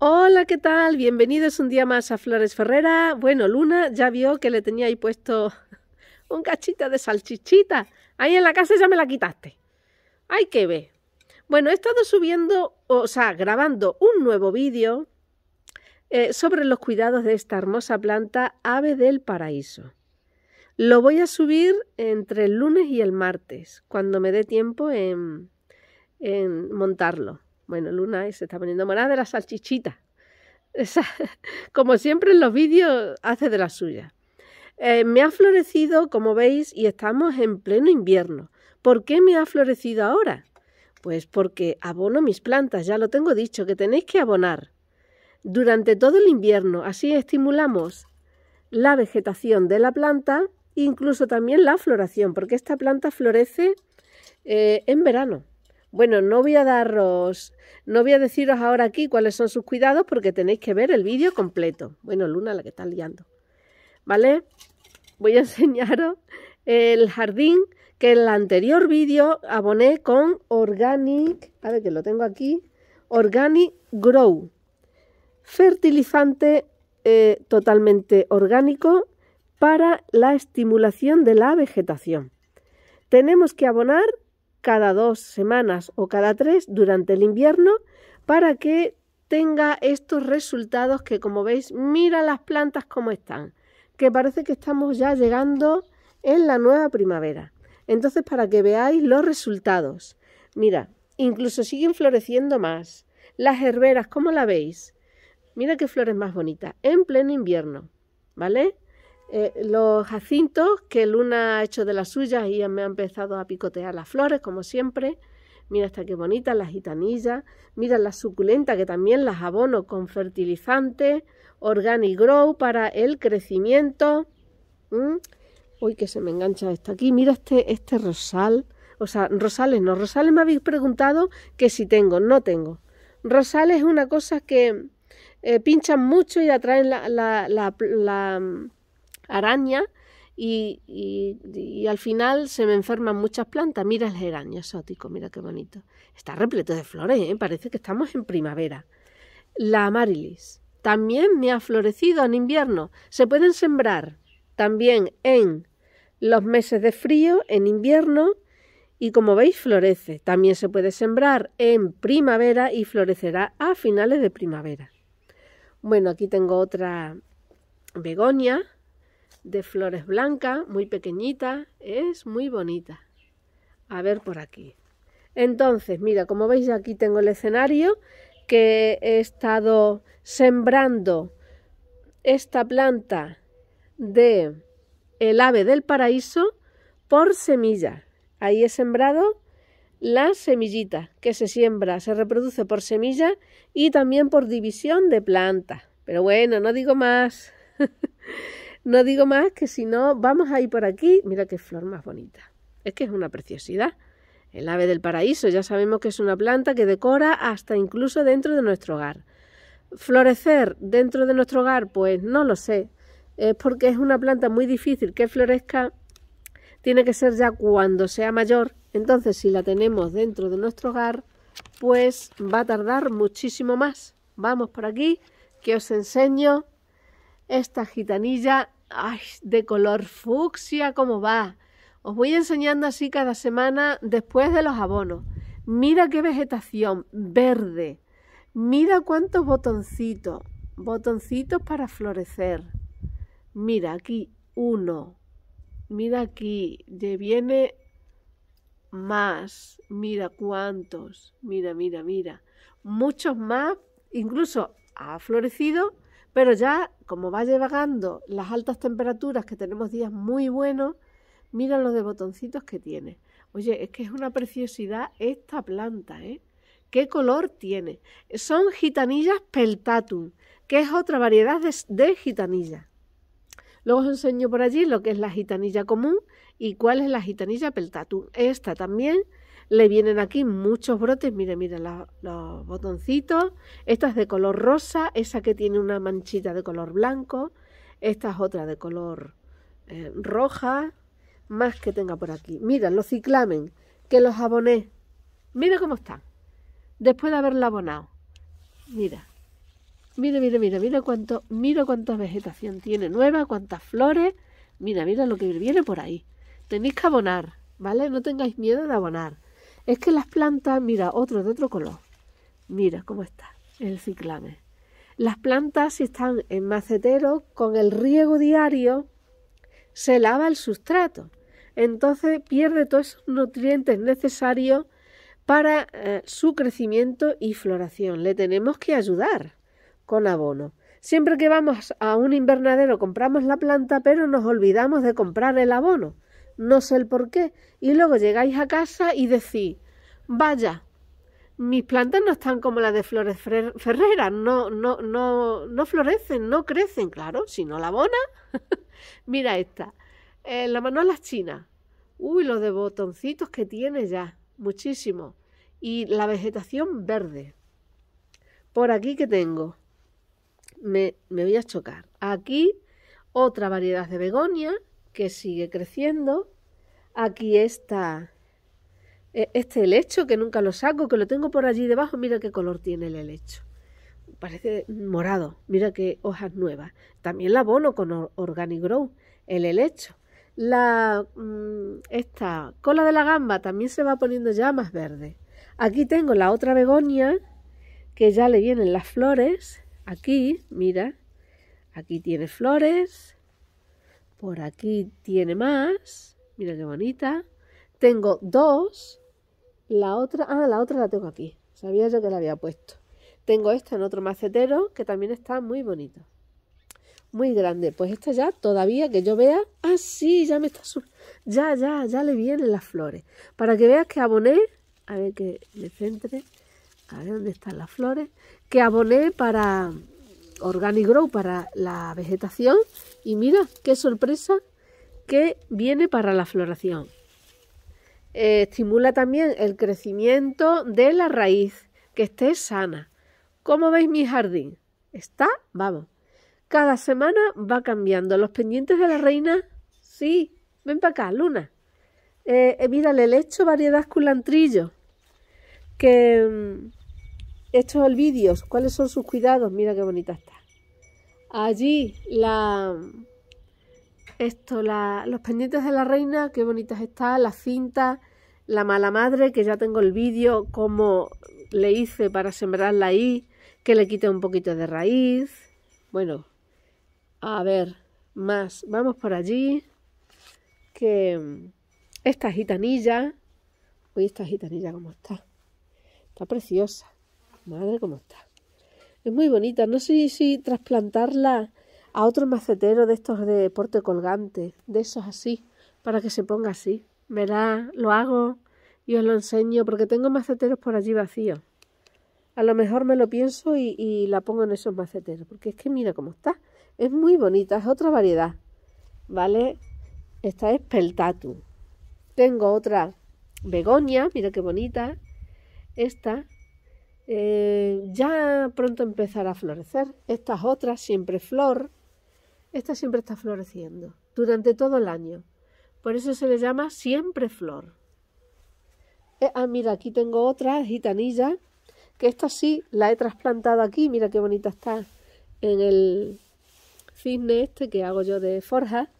Hola, ¿qué tal? Bienvenidos un día más a Flores Ferrera. Bueno, Luna ya vio que le tenía ahí puesto un cachito de salchichita. Ahí en la casa ya me la quitaste. Ay, que ver. Bueno, he estado subiendo, o sea, grabando un nuevo vídeo eh, sobre los cuidados de esta hermosa planta ave del paraíso. Lo voy a subir entre el lunes y el martes, cuando me dé tiempo en montarlo. Bueno, Luna se está poniendo morada de la salchichita. como siempre en los vídeos, hace de la suya. Eh, me ha florecido, como veis, y estamos en pleno invierno. ¿Por qué me ha florecido ahora? Pues porque abono mis plantas, ya lo tengo dicho, que tenéis que abonar. Durante todo el invierno, así estimulamos la vegetación de la planta, incluso también la floración, porque esta planta florece eh, en verano. Bueno, no voy a daros, no voy a deciros ahora aquí cuáles son sus cuidados porque tenéis que ver el vídeo completo. Bueno, Luna, la que está liando. ¿Vale? Voy a enseñaros el jardín que en el anterior vídeo aboné con Organic, a ver que lo tengo aquí, Organic Grow. Fertilizante eh, totalmente orgánico para la estimulación de la vegetación. Tenemos que abonar cada dos semanas o cada tres durante el invierno para que tenga estos resultados que como veis mira las plantas como están que parece que estamos ya llegando en la nueva primavera entonces para que veáis los resultados mira incluso siguen floreciendo más las herberas como la veis mira qué flores más bonitas en pleno invierno vale eh, los jacintos que Luna ha hecho de las suyas y me ha empezado a picotear las flores, como siempre. Mira hasta qué bonitas las gitanillas. Mira las suculentas que también las abono con fertilizante, organic grow para el crecimiento. ¿Mm? Uy, que se me engancha esto aquí. Mira este, este rosal. O sea, rosales no. Rosales me habéis preguntado que si tengo. No tengo. Rosales es una cosa que eh, pinchan mucho y atraen la araña y, al final se me enferman muchas plantas. Mira el geranio exótico, mira qué bonito. Está repleto de flores, ¿eh? parece que estamos en primavera. La amarilis también me ha florecido en invierno. Se pueden sembrar también en los meses de frío, en invierno, y como veis florece. También se puede sembrar en primavera y florecerá a finales de primavera. Bueno, aquí tengo otra begonia de flores blancas, muy pequeñita, es muy bonita. A ver por aquí. Entonces, mira, como veis aquí tengo el escenario que he estado sembrando esta planta de el ave del paraíso por semilla. Ahí he sembrado la semillita que se siembra, se reproduce por semilla y también por división de planta. Pero bueno, no digo más. No digo más que si no, vamos a ir por aquí. Mira qué flor más bonita. Es que es una preciosidad. El ave del paraíso, ya sabemos que es una planta que decora hasta incluso dentro de nuestro hogar. Florecer dentro de nuestro hogar, pues no lo sé. Es porque es una planta muy difícil que florezca. Tiene que ser ya cuando sea mayor. Entonces, si la tenemos dentro de nuestro hogar, pues va a tardar muchísimo más. Vamos por aquí, que os enseño esta gitanilla ay, de color fucsia, ¿cómo va? Os voy enseñando así cada semana después de los abonos. Mira qué vegetación, verde. Mira cuántos botoncitos, botoncitos para florecer. Mira aquí uno. Mira aquí, le viene más. Mira cuántos. Mira, mira, mira. Muchos más. Incluso ha florecido pero ya, como va vagando las altas temperaturas, que tenemos días muy buenos, mira los de botoncitos que tiene. Oye, es que es una preciosidad esta planta, ¿eh? ¿Qué color tiene? Son gitanillas peltatum, que es otra variedad de, de gitanilla. Luego os enseño por allí lo que es la gitanilla común y cuál es la gitanilla peltatum. Esta también le vienen aquí muchos brotes, mire, mira los, botoncitos. Esta es de color rosa, esa que tiene una manchita de color blanco. Esta es otra de color eh, roja, más que tenga por aquí. Mira, los ciclamen, que los aboné. Mira cómo están. Después de haberla abonado. Mira. Mira, mira, mira, mira cuánto, mira cuánta vegetación tiene nueva, cuántas flores. Mira, mira lo que viene por ahí. Tenéis que abonar, ¿vale? No tengáis miedo de abonar. Es que las plantas, mira, otro de otro color. Mira cómo está el ciclame. Las plantas, si están en macetero, con el riego diario, se lava el sustrato. Entonces pierde todos esos nutrientes necesarios para eh, su crecimiento y floración. Le tenemos que ayudar con abono. Siempre que vamos a un invernadero compramos la planta, pero nos olvidamos de comprar el abono no sé el por qué, y luego llegáis a casa y decís, vaya, mis plantas no están como las de Flores Ferreras, no, no, no, no florecen, no crecen, claro, sino la bona. Mira esta, eh, la las chinas. Uy, los de botoncitos que tiene ya, muchísimo. Y la vegetación verde. Por aquí que tengo, me, me voy a chocar. Aquí otra variedad de begonia que sigue creciendo. Aquí está e, este helecho, que nunca lo saco, que lo tengo por allí debajo. Mira qué color tiene el helecho. Parece morado. Mira qué hojas nuevas. También la abono con Organic Grow, el helecho. La, mm, esta cola de la gamba también se va poniendo ya más verde. Aquí tengo la otra begonia, que ya le vienen las flores. Aquí, mira, aquí tiene flores. Por aquí tiene más. Mira qué bonita. Tengo dos. La otra, ah, la otra la tengo aquí. Sabía yo que la había puesto. Tengo esta en otro macetero que también está muy bonito. Muy grande. Pues esta ya todavía que yo vea, ah, sí, ya me está ya, ya, ya le vienen las flores. Para que veas que aboné, a ver que me centre, a ver dónde están las flores, que aboné para Organic Grow para la vegetación y mira qué sorpresa que viene para la floración. Eh, estimula también el crecimiento de la raíz, que esté sana. ¿Cómo veis mi jardín? Está, vamos. Cada semana va cambiando. Los pendientes de la reina, sí. Ven para acá, Luna. Eh, eh, mira, el helecho hecho variedad culantrillo. Que mm, estos vídeo, cuáles son sus cuidados. Mira qué bonita está. Allí la, esto, los pendientes de la reina, qué bonitas están, la cinta, la mala madre, que ya tengo el vídeo, cómo le hice para sembrarla ahí, que le quite un poquito de raíz. Bueno, a ver, más, vamos por allí, que esta gitanilla, uy, esta gitanilla cómo está, está preciosa. Madre, cómo está. Es muy bonita. No sé si trasplantarla a otro macetero de estos de porte colgante, de esos así, para que se ponga así. Verá, lo hago y os lo enseño porque tengo maceteros por allí vacíos. A lo mejor me lo pienso y, la pongo en esos maceteros, porque es que mira cómo está. Es muy bonita, es otra variedad. ¿Vale? Esta es Peltatu. Tengo otra begonia, mira qué bonita. Esta eh, ya pronto empezará a florecer. Estas otras, siempre flor. Esta siempre está floreciendo durante todo el año. Por eso se le llama siempre flor. Eh, ah, mira, aquí tengo otra gitanilla, que esta sí la he trasplantado aquí. Mira qué bonita está en el cisne este que hago yo de forja.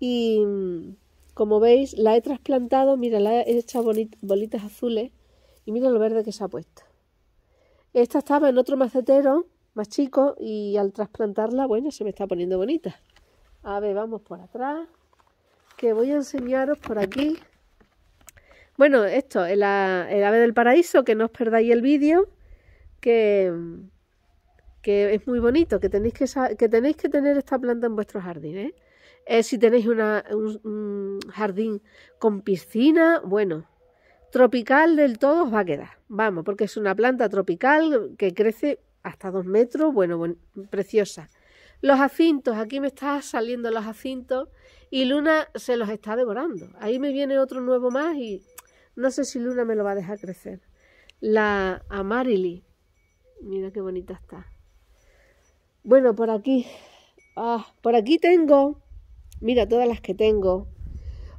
Y mm, como veis, la he trasplantado, mira, la he hecho bolitas azules y mira lo verde que se ha puesto. Esta estaba en otro macetero más chico y al trasplantarla, bueno, se me está poniendo bonita. A ver, vamos por atrás, que voy a enseñaros por aquí. Bueno, esto, el, ave del paraíso, que no os perdáis el vídeo, que, que es muy bonito, que tenéis que, que tenéis que tener esta planta en vuestro jardín. ¿eh? Eh, si tenéis un jardín con piscina, bueno, Tropical del todo os va a quedar, vamos, porque es una planta tropical que crece hasta dos metros, bueno, preciosa. Los acintos, aquí me están saliendo los acintos y Luna se los está devorando. Ahí me viene otro nuevo más y no sé si Luna me lo va a dejar crecer. La Amarili, mira qué bonita está. Bueno, por aquí, ah, por aquí tengo, mira todas las que tengo,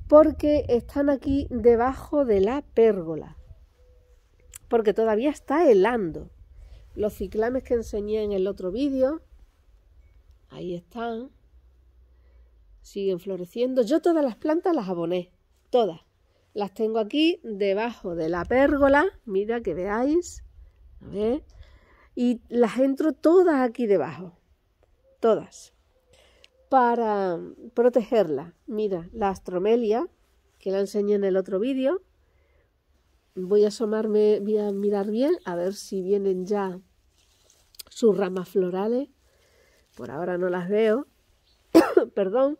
porque están aquí debajo de la pérgola, porque todavía está helando. Los ciclames que enseñé en el otro vídeo, ahí están, siguen floreciendo. Yo todas las plantas las aboné, todas. Las tengo aquí debajo de la pérgola, mira que veáis, a ver, y las entro todas aquí debajo, todas para protegerla. Mira, la astromelia, que la enseñé en el otro vídeo. Voy a asomarme, voy a mirar bien, a ver si vienen ya sus ramas florales. Por ahora no las veo. Perdón.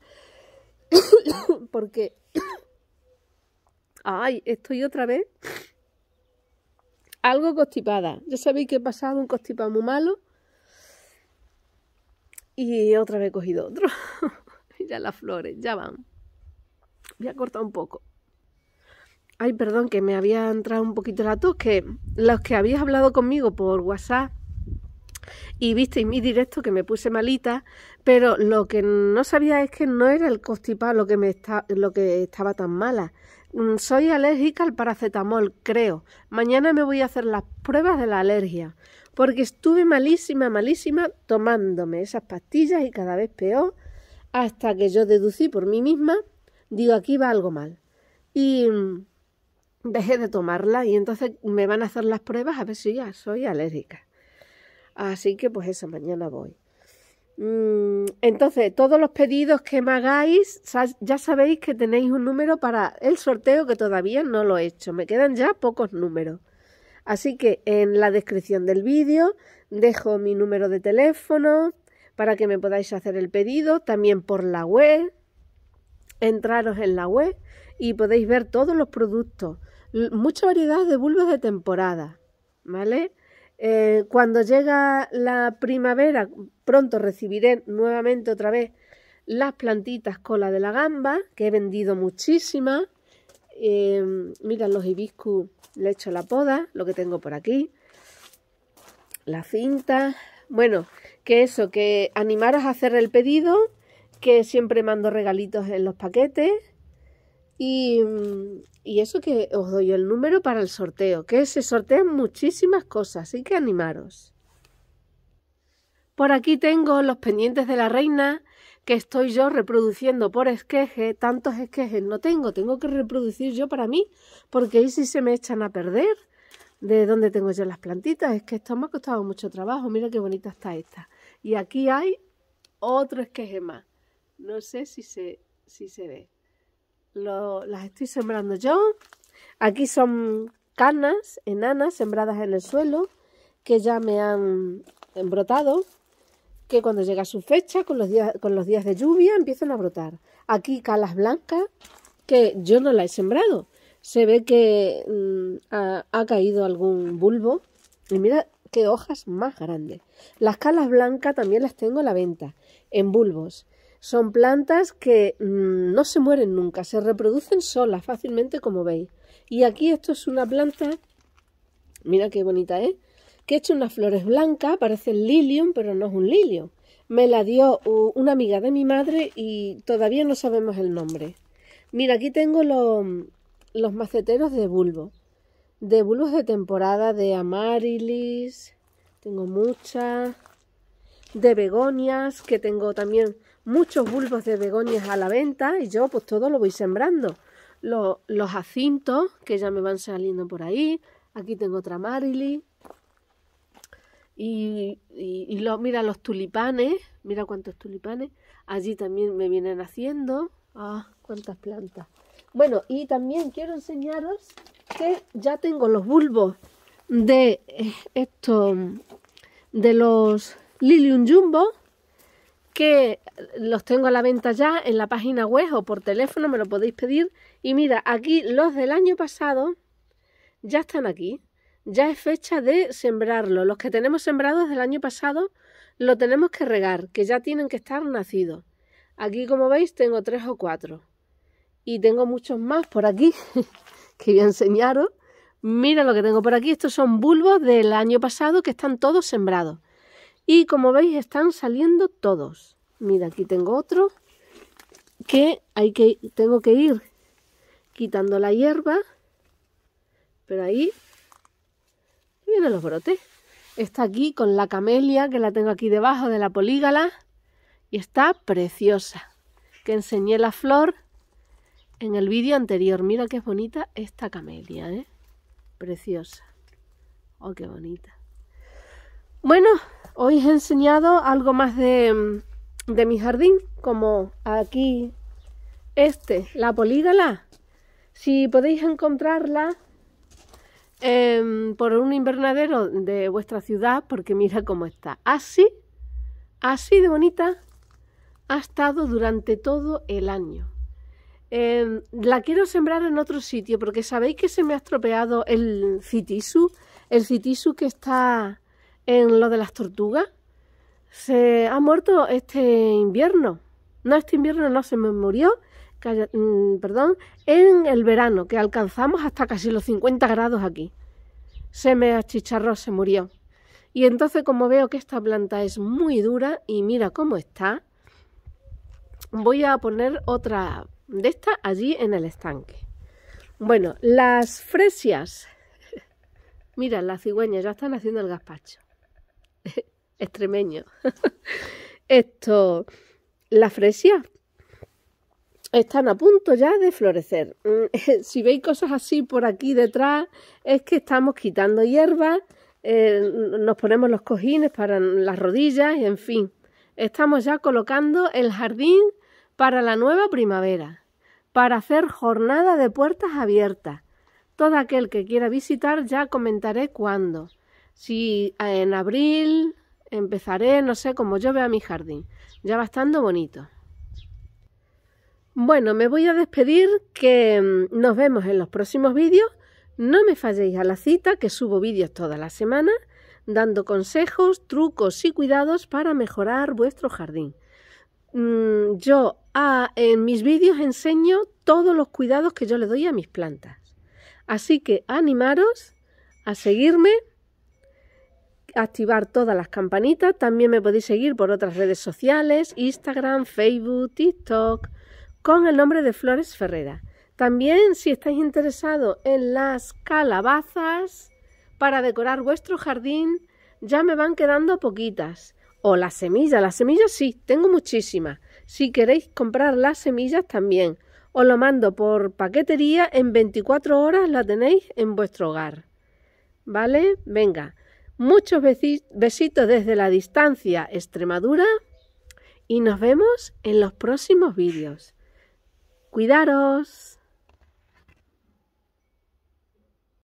Porque... Ay, estoy otra vez algo constipada. Ya sabéis que he pasado un constipado muy malo y otra vez he cogido otro. ya las flores, ya van. Voy a cortar un poco. Ay, perdón, que me había entrado un poquito la tos, que los que habías hablado conmigo por WhatsApp y visteis mi directo que me puse malita, pero lo que no sabía es que no era el constipado lo que, me está, lo que estaba tan mala, Mm, soy alérgica al paracetamol, creo. Mañana me voy a hacer las pruebas de la alergia, porque estuve malísima, malísima tomándome esas pastillas y cada vez peor, hasta que yo deducí por mí misma, digo, aquí va algo mal. Y mm, dejé de tomarla y entonces me van a hacer las pruebas a ver si ya soy alérgica. Así que pues esa mañana voy. Mm, entonces, todos los pedidos que me hagáis, ya sabéis que tenéis un número para el sorteo que todavía no lo he hecho. Me quedan ya pocos números. Así que en la descripción del vídeo dejo mi número de teléfono para que me podáis hacer el pedido. También por la web. Entraros en la web y podéis ver todos los productos. Mucha variedad de bulbos de temporada. ¿Vale? Eh, cuando llega la primavera, pronto recibiré nuevamente otra vez las plantitas cola de la gamba, que he vendido muchísimas. Eh, mira los hibiscus, le he hecho la poda, lo que tengo por aquí. La cinta. Bueno, que eso, que animaros a hacer el pedido, que siempre mando regalitos en los paquetes. Mm, y, eso que os doy el número para el sorteo, que se sortean muchísimas cosas, así que animaros. Por aquí tengo los pendientes de la reina que estoy yo reproduciendo por esqueje. Tantos esquejes no tengo, tengo que reproducir yo para mí, porque ahí sí se me echan a perder. De dónde tengo yo las plantitas, es que esto me ha costado mucho trabajo. Mira qué bonita está esta. Y aquí hay otro esqueje más. No sé si si se ve las estoy sembrando yo. Aquí son canas enanas sembradas en el suelo que ya me han brotado, que cuando llega su fecha, con los días, con los días de lluvia, empiezan a brotar. Aquí calas blancas que yo no la he sembrado. Se ve que mm, ha, ha caído algún bulbo. Y mira qué hojas más grandes. Las calas blancas también las tengo a la venta, en bulbos. Son plantas que mm, no se mueren nunca, se reproducen solas fácilmente como veis. Y aquí esto es una planta, mira qué bonita es, ¿eh? que he hecho unas flores blancas, parece el lilium, pero no es un lilium. Me la dio una amiga de mi madre y todavía no sabemos el nombre. Mira, aquí tengo los, los maceteros de bulbo. De bulbos de temporada, de amarilis, tengo muchas. De begonias, que tengo también muchos bulbos de begonias a la venta y yo pues todo lo voy sembrando. Los, los jacintos que ya me van saliendo por ahí. Aquí tengo otra Marily. Y, mira los tulipanes. Mira cuántos tulipanes. Allí también me vienen haciendo. Ah, cuántas plantas. Bueno, y también quiero enseñaros que ya tengo los bulbos de eh, estos de los Lilium Jumbo que los tengo a la venta ya en la página web o por teléfono, me lo podéis pedir. Y mira, aquí los del año pasado ya están aquí. Ya es fecha de sembrarlo. Los que tenemos sembrados del año pasado lo tenemos que regar, que ya tienen que estar nacidos. Aquí, como veis, tengo tres o cuatro. Y tengo muchos más por aquí que voy a enseñaros. Mira lo que tengo por aquí. Estos son bulbos del año pasado que están todos sembrados. Y como veis están saliendo todos. Mira, aquí tengo otro que, hay que tengo que ir quitando la hierba. Pero ahí vienen los brotes. Está aquí con la camelia, que la tengo aquí debajo de la polígala. Y está preciosa. Que enseñé la flor en el vídeo anterior. Mira qué bonita esta camelia, ¿eh? Preciosa. Oh, qué bonita. Bueno, Hoy he enseñado algo más mm, de, mi jardín, como aquí este, la polígala. Si podéis encontrarla em, por un invernadero de vuestra ciudad, porque mira cómo está. Así, así de bonita, ha estado durante todo el año. Em, la quiero sembrar en otro sitio, porque sabéis que se me ha estropeado el citisu, el citisu que está en lo de las tortugas. Se ha muerto este invierno. No, este invierno no se me murió, mm, perdón, en el verano, que alcanzamos hasta casi los 50 grados aquí. Se me achicharró, se murió. Y entonces como veo que esta planta es muy dura y mira cómo está, voy a poner otra de esta allí en el estanque. Bueno, las fresias. Mira, las cigüeñas ya están haciendo el gazpacho. extremeño. Esto, las fresias están a punto ya de florecer. Mm, si veis cosas así por aquí detrás, es que estamos quitando hierbas, eh, nos ponemos los cojines para las rodillas, en fin. Estamos ya colocando el jardín para la nueva primavera, para hacer jornada de puertas abiertas. Todo aquel que quiera visitar ya comentaré cuándo. Si en abril empezaré, no sé, como yo vea mi jardín. Ya va estando bonito. Bueno, me voy a despedir, que mm, nos vemos en los próximos vídeos. No me falléis a la cita, que subo vídeos toda la semana, dando consejos, trucos y cuidados para mejorar vuestro jardín. Mm, yo en mis vídeos enseño todos los cuidados que yo le doy a mis plantas. Así que animaros a seguirme activar todas las campanitas. También me podéis seguir por otras redes sociales, Instagram, Facebook, TikTok, con el nombre de Flores Ferrera. También si estáis interesados en las calabazas para decorar vuestro jardín, ya me van quedando poquitas. O las semillas, las semillas sí, tengo muchísimas. Si queréis comprar las semillas también, os lo mando por paquetería, en 24 horas la tenéis en vuestro hogar. ¿Vale? Venga, Muchos besitos desde la distancia Extremadura y nos vemos en los próximos vídeos. Cuidaros.